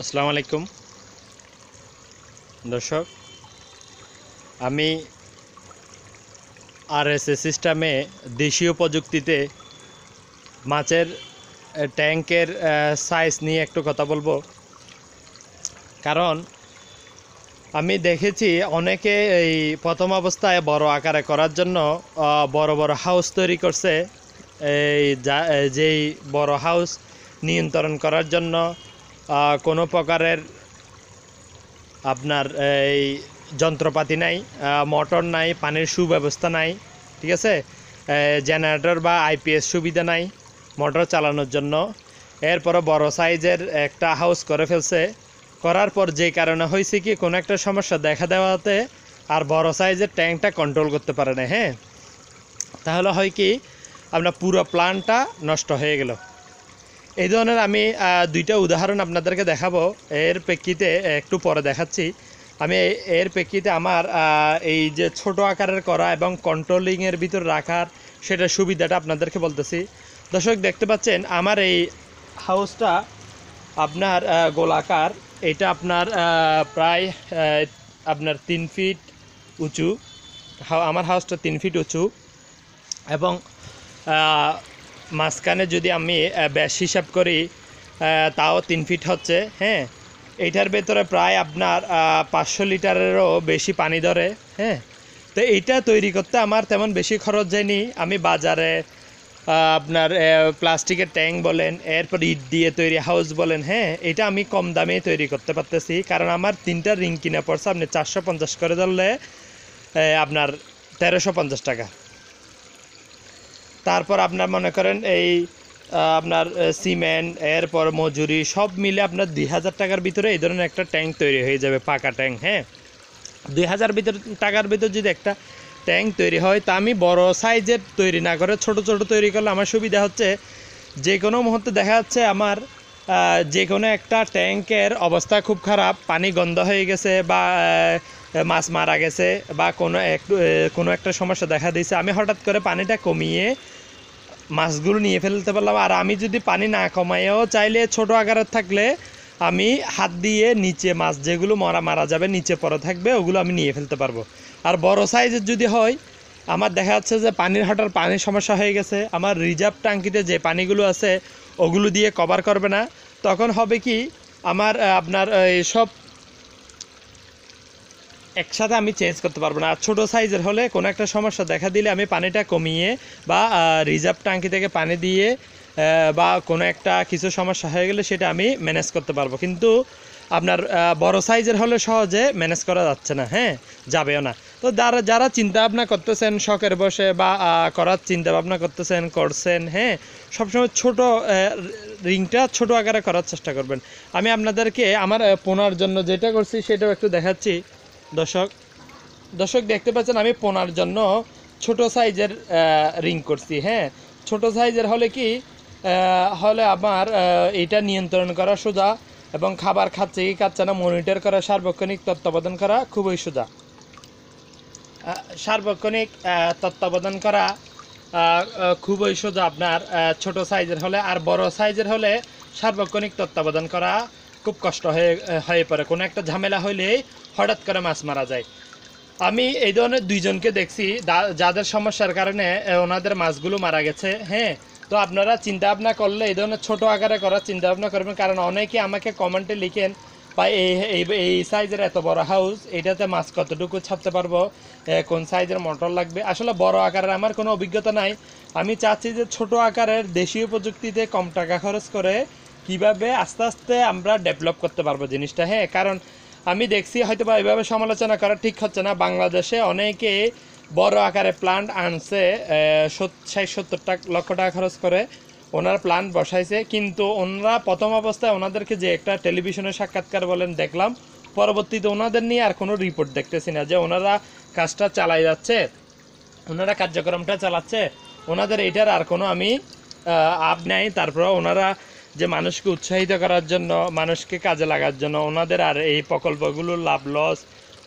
আসসালামু আলাইকুম দর্শক আমি আরএসএ সিস্টেমে দেশীয় প্রযুক্তিতে মাছের ট্যাঙ্কের সাইজ নিয়ে একটু কথা বলবো কারণ আমি দেখেছি অনেকে এই প্রথম অবস্থায় বড় আকারে করার জন্য বড় বড় হাউস তৈরি করছে এই যেই বড় হাউস নিয়ন্ত্রণ করার জন্য কোনো প্রকারের আপনার এই যন্ত্রপাতি নাই মোটর নাই পানির সুব্যবস্থা নাই ঠিক আছে জেনারেটর বা আইপিএস সুবিধা নাই মোটর চালানোর জন্য এরপরে বড় সাইজের একটা হাউস করে ফেলছে করার পর যে কারণে হয়েছে কি কোনো একটা সমস্যা দেখা দেওয়াতে আর বড় সাইজের ট্যাঙ্কটা কন্ট্রোল করতে পারে না হ্যাঁ তাহলে হয় কি আপনার পুরো প্ল্যানটা নষ্ট হয়ে গেল এই ধরনের আমি দুইটা উদাহরণ আপনাদেরকে দেখাবো এর প্রেক্ষিতে একটু পরে দেখাচ্ছি আমি এর প্রেক্ষিতে আমার এই যে ছোট আকারের করা এবং কন্ট্রোলিংয়ের ভিতর রাখার সেটা সুবিধাটা আপনাদেরকে বলতেছি দর্শক দেখতে পাচ্ছেন আমার এই হাউসটা আপনার গোলাকার এটা আপনার প্রায় আপনার তিন ফিট উঁচু আমার হাউসটা তিন ফিট উঁচু এবং মাঝখানে যদি আমি ব্যাস হিসাব করি তাও তিন ফিট হচ্ছে হ্যাঁ এইটার ভেতরে প্রায় আপনার পাঁচশো লিটারেরও বেশি পানি ধরে হ্যাঁ তো এইটা তৈরি করতে আমার তেমন বেশি খরচ যায়নি আমি বাজারে আপনার প্লাস্টিকের ট্যাঙ্ক বলেন এরপর ইট দিয়ে তৈরি হাউস বলেন হ্যাঁ এটা আমি কম দামে তৈরি করতে পারতেছি কারণ আমার তিনটা রিং কিনা পড়ছে আপনি চারশো পঞ্চাশ করে ধরলে আপনার তেরোশো পঞ্চাশ টাকা তারপর আপনার মনে করেন এই আপনার সিমেন্ট এরপর মজুরি সব মিলে আপনার দুই হাজার টাকার ভিতরে এই ধরনের একটা ট্যাঙ্ক তৈরি হয়ে যাবে পাকা ট্যাঙ্ক হ্যাঁ দুই হাজার ভিতর টাকার ভিতর যদি একটা ট্যাঙ্ক তৈরি হয় তা আমি বড় সাইজের তৈরি না করে ছোট ছোট তৈরি করলে আমার সুবিধা হচ্ছে যে কোনো মুহূর্তে দেখা যাচ্ছে আমার যে কোনো একটা ট্যাঙ্কের অবস্থা খুব খারাপ পানি গন্ধ হয়ে গেছে বা মাছ মারা গেছে বা কোনো এক কোনো একটা সমস্যা দেখা দিয়েছে আমি হঠাৎ করে পানিটা কমিয়ে মাছগুলো নিয়ে ফেলতে পারলাম আর আমি যদি পানি না কমাইও চাইলে ছোট আকারের থাকলে আমি হাত দিয়ে নিচে মাছ যেগুলো মরা মারা যাবে নিচে পরে থাকবে ওগুলো আমি নিয়ে ফেলতে পারবো আর বড় সাইজের যদি হয় আমার দেখা যাচ্ছে যে পানির হঠাৎ পানির সমস্যা হয়ে গেছে আমার রিজার্ভ ট্যাঙ্কিতে যে পানিগুলো আছে ওগুলো দিয়ে কভার করবে না তখন হবে কি আমার আপনার সব একসাথে আমি চেঞ্জ করতে পারবো না আর ছোটো সাইজের হলে কোনো একটা সমস্যা দেখা দিলে আমি পানিটা কমিয়ে বা রিজার্ভ ট্যাঙ্কি থেকে পানি দিয়ে বা কোনো একটা কিছু সমস্যা হয়ে গেলে সেটা আমি ম্যানেজ করতে পারবো কিন্তু আপনার বড় সাইজের হলে সহজে ম্যানেজ করা যাচ্ছে না হ্যাঁ যাবেও না তো যারা যারা চিন্তা ভাবনা করতেছেন শখের বসে বা করার চিন্তা ভাবনা করতেছেন করছেন হ্যাঁ সবসময় ছোট রিংটা ছোট আকারে করার চেষ্টা করবেন আমি আপনাদেরকে আমার পোনার জন্য যেটা করছি সেটাও একটু দেখাচ্ছি দর্শক দর্শক দেখতে পাচ্ছেন আমি পোনার জন্য ছোট সাইজের রিং করছি হ্যাঁ ছোট সাইজের হলে কি হলে আমার এটা নিয়ন্ত্রণ করা সোজা এবং খাবার খাচ্ছে কি খাচ্ছে না মনিটর করা সার্বক্ষণিক তত্ত্বাবধান করা খুবই সোজা সার্বক্ষণিক তত্ত্বাবধান করা খুবই সোজা আপনার ছোট সাইজের হলে আর বড় সাইজের হলে সার্বক্ষণিক তত্ত্বাবধান করা খুব কষ্ট হয়ে হয়ে পড়ে কোনো একটা ঝামেলা হইলে হঠাৎ করে মাছ মারা যায় আমি এই ধরনের দুইজনকে দেখছি যাদের সমস্যার কারণে ওনাদের মাছগুলো মারা গেছে হ্যাঁ তো আপনারা চিন্তা ভাবনা করলে এই ধরনের ছোটো আকারে করার চিন্তা ভাবনা করবেন কারণ অনেকে আমাকে কমেন্টে লিখেন বা এই এই সাইজের এত বড় হাউস এটাতে মাছ কতটুকু ছাপতে পারবো কোন সাইজের মোটর লাগবে আসলে বড় আকারের আমার কোনো অভিজ্ঞতা নাই আমি চাচ্ছি যে ছোট আকারের দেশীয় প্রযুক্তিতে কম টাকা খরচ করে কিভাবে আস্তে আস্তে আমরা ডেভেলপ করতে পারবো জিনিসটা হ্যাঁ কারণ আমি দেখছি হয়তো বা এভাবে সমালোচনা করা ঠিক হচ্ছে না বাংলাদেশে অনেকে বড় আকারে প্লান্ট আনছে ষাট সত্তর টাকা লক্ষ টাকা খরচ করে ওনার প্ল্যান বসাইছে কিন্তু ওনারা প্রথম অবস্থায় ওনাদেরকে যে একটা টেলিভিশনে সাক্ষাৎকার বলেন দেখলাম পরবর্তীতে ওনাদের নিয়ে আর কোনো রিপোর্ট দেখতেছি না যে ওনারা কাজটা চালাই যাচ্ছে ওনারা কার্যক্রমটা চালাচ্ছে ওনাদের এটার আর কোনো আমি আপ নেয় তারপর ওনারা যে মানুষকে উৎসাহিত করার জন্য মানুষকে কাজে লাগার জন্য ওনাদের আর এই প্রকল্পগুলোর লাভ লস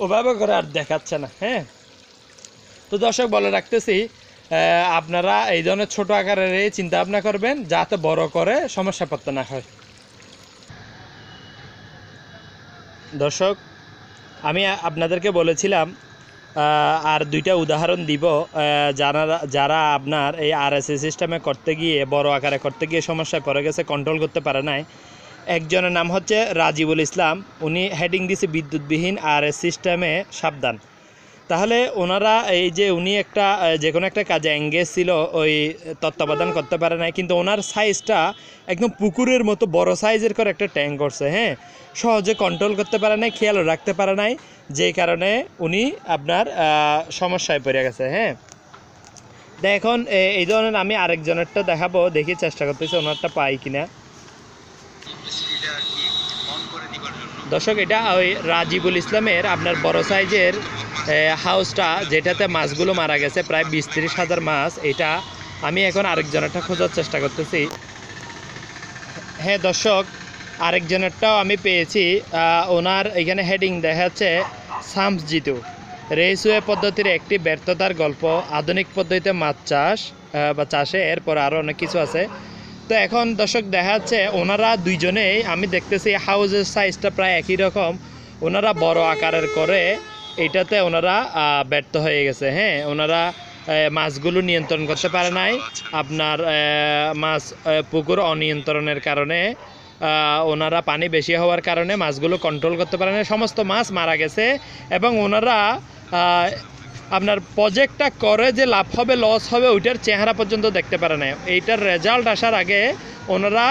ওভাবে করে আর দেখাচ্ছে না হ্যাঁ তো দর্শক বলে রাখতেছি আপনারা এই ধরনের ছোট আকারের এই ভাবনা করবেন যাতে বড় করে সমস্যা পড়তে না হয় দর্শক আমি আপনাদেরকে বলেছিলাম আর দুইটা উদাহরণ দিব যারা যারা আপনার এই আরএসএ সিস্টেমে করতে গিয়ে বড় আকারে করতে গিয়ে সমস্যায় পড়ে গেছে কন্ট্রোল করতে পারে নাই একজনের নাম হচ্ছে রাজিবুল ইসলাম উনি হেডিং দিছে বিদ্যুৎবিহীন আর সিস্টেমে সাবধান তাহলে ওনারা এই যে উনি একটা যে কোনো একটা কাজে এঙ্গেজ ছিল ওই তত্ত্বাবধান করতে পারে নাই কিন্তু ওনার সাইজটা একদম পুকুরের মতো বড় সাইজের করে একটা ট্যাঙ্ক করছে হ্যাঁ সহজে কন্ট্রোল করতে পারে নাই খেয়াল রাখতে পারে নাই যেই কারণে উনি আপনার সমস্যায় পড়ে গেছে হ্যাঁ এখন এই ধরনের আমি আরেকজনেরটা দেখাবো দেখি চেষ্টা করতেছি ওনারটা পাই কিনা দর্শক এটা ওই রাজিবুল ইসলামের আপনার বড় সাইজের হাউসটা যেটাতে মাছগুলো মারা গেছে প্রায় বিশ তিরিশ হাজার মাছ এটা আমি এখন আরেকজনেরটা খোঁজার চেষ্টা করতেছি হ্যাঁ দর্শক আরেকজনেরটাও আমি পেয়েছি ওনার এখানে হেডিং দেখাচ্ছে সামস জিতু রেসওয়ে পদ্ধতির একটি ব্যর্থতার গল্প আধুনিক পদ্ধতিতে মাছ চাষ বা চাষে এরপর আরও অনেক কিছু আছে তো এখন দর্শক দেখা যাচ্ছে ওনারা দুইজনেই আমি দেখতেছি হাউজের সাইজটা প্রায় একই রকম ওনারা বড় আকারের করে এটাতে ওনারা ব্যর্থ হয়ে গেছে হ্যাঁ ওনারা মাছগুলো নিয়ন্ত্রণ করতে পারে নাই আপনার মাছ পুকুর অনিয়ন্ত্রণের কারণে ওনারা পানি বেশি হওয়ার কারণে মাছগুলো কন্ট্রোল করতে পারে না সমস্ত মাছ মারা গেছে এবং ওনারা আপনার প্রজেক্টটা করে যে লাভ হবে লস হবে ওইটার চেহারা পর্যন্ত দেখতে পারে না এইটার রেজাল্ট আসার আগে ওনারা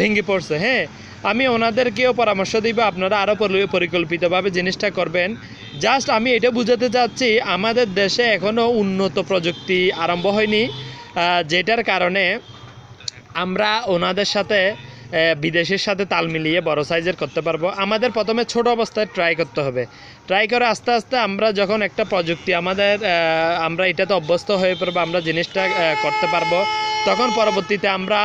ভেঙে পড়ছে হ্যাঁ আমি ওনাদেরকেও পরামর্শ দিব আপনারা আরও পরিকল্পিতভাবে জিনিসটা করবেন জাস্ট আমি এটা বুঝাতে চাচ্ছি আমাদের দেশে এখনও উন্নত প্রযুক্তি আরম্ভ হয়নি যেটার কারণে আমরা ওনাদের সাথে বিদেশের সাথে তাল মিলিয়ে বড় সাইজের করতে পারবো আমাদের প্রথমে ছোট অবস্থায় ট্রাই করতে হবে ট্রাই করে আস্তে আস্তে আমরা যখন একটা প্রযুক্তি আমাদের আমরা এটাতে অভ্যস্ত হয়ে পড়বো আমরা জিনিসটা করতে পারবো তখন পরবর্তীতে আমরা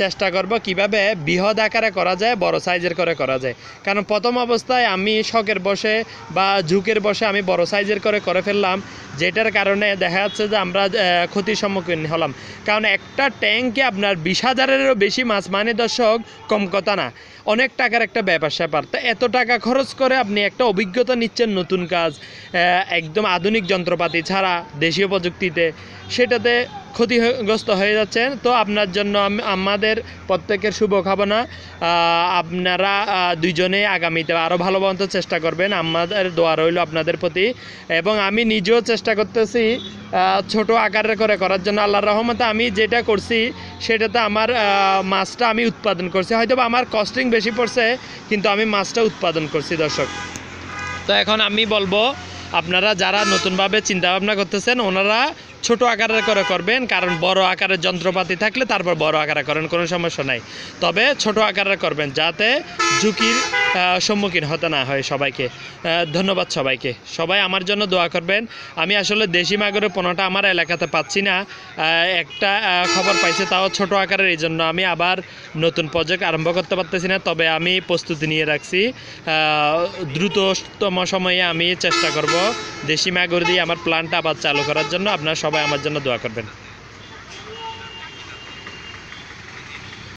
চেষ্টা করব কিভাবে বৃহৎ আকারে করা যায় বড় সাইজের করে করা যায় কারণ প্রথম অবস্থায় আমি শখের বসে বা ঝুঁকের বসে আমি বড় সাইজের করে করে ফেললাম যেটার কারণে দেখা যাচ্ছে যে আমরা ক্ষতির সম্মুখীন হলাম কারণ একটা ট্যাঙ্কে আপনার বিশ হাজারেরও বেশি মাছ মানে দর্শক কম কথা না অনেক টাকার একটা ব্যাপার স্যাপার তো এত টাকা খরচ করে আপনি একটা অভিজ্ঞতা নিচ্ছেন নতুন কাজ একদম আধুনিক যন্ত্রপাতি ছাড়া দেশীয় প্রযুক্তিতে সেটাতে ক্ষতিগ্রস্ত হয়ে যাচ্ছেন তো আপনার জন্য আমাদের প্রত্যেকের শুভকামনা আপনারা দুইজনে আগামীতে আরও ভালো মতো চেষ্টা করবেন আমাদের দোয়া রইল আপনাদের প্রতি এবং আমি নিজেও চেষ্টা করতেছি ছোট আকারে করে করার জন্য আল্লাহর রহমতে আমি যেটা করছি সেটাতে আমার মাছটা আমি উৎপাদন করছি হয়তো আমার কস্টিং বেশি পড়ছে কিন্তু আমি মাছটা উৎপাদন করছি দর্শক তো এখন আমি বলবো আপনারা যারা নতুনভাবে চিন্তাভাবনা করতেছেন ওনারা ছোট আকারে করে করবেন কারণ বড় আকারের যন্ত্রপাতি থাকলে তারপর বড় আকারে করেন কোনো সমস্যা নাই তবে ছোট আকারে করবেন যাতে ঝুঁকির সম্মুখীন হতে না হয় সবাইকে ধন্যবাদ সবাইকে সবাই আমার জন্য দোয়া করবেন আমি আসলে দেশি মাগুরের পোনাটা আমার এলাকাতে পাচ্ছি না একটা খবর পাইছে তাও ছোট আকারের এই জন্য আমি আবার নতুন প্রজেক্ট আরম্ভ করতে পারতেছি না তবে আমি প্রস্তুতি নিয়ে রাখছি দ্রুততম সময়ে আমি চেষ্টা করব দেশি মাগুর দিয়ে আমার প্ল্যানটা আবার চালু করার জন্য আপনার সবাই আমার জন্য দোয়া করবেন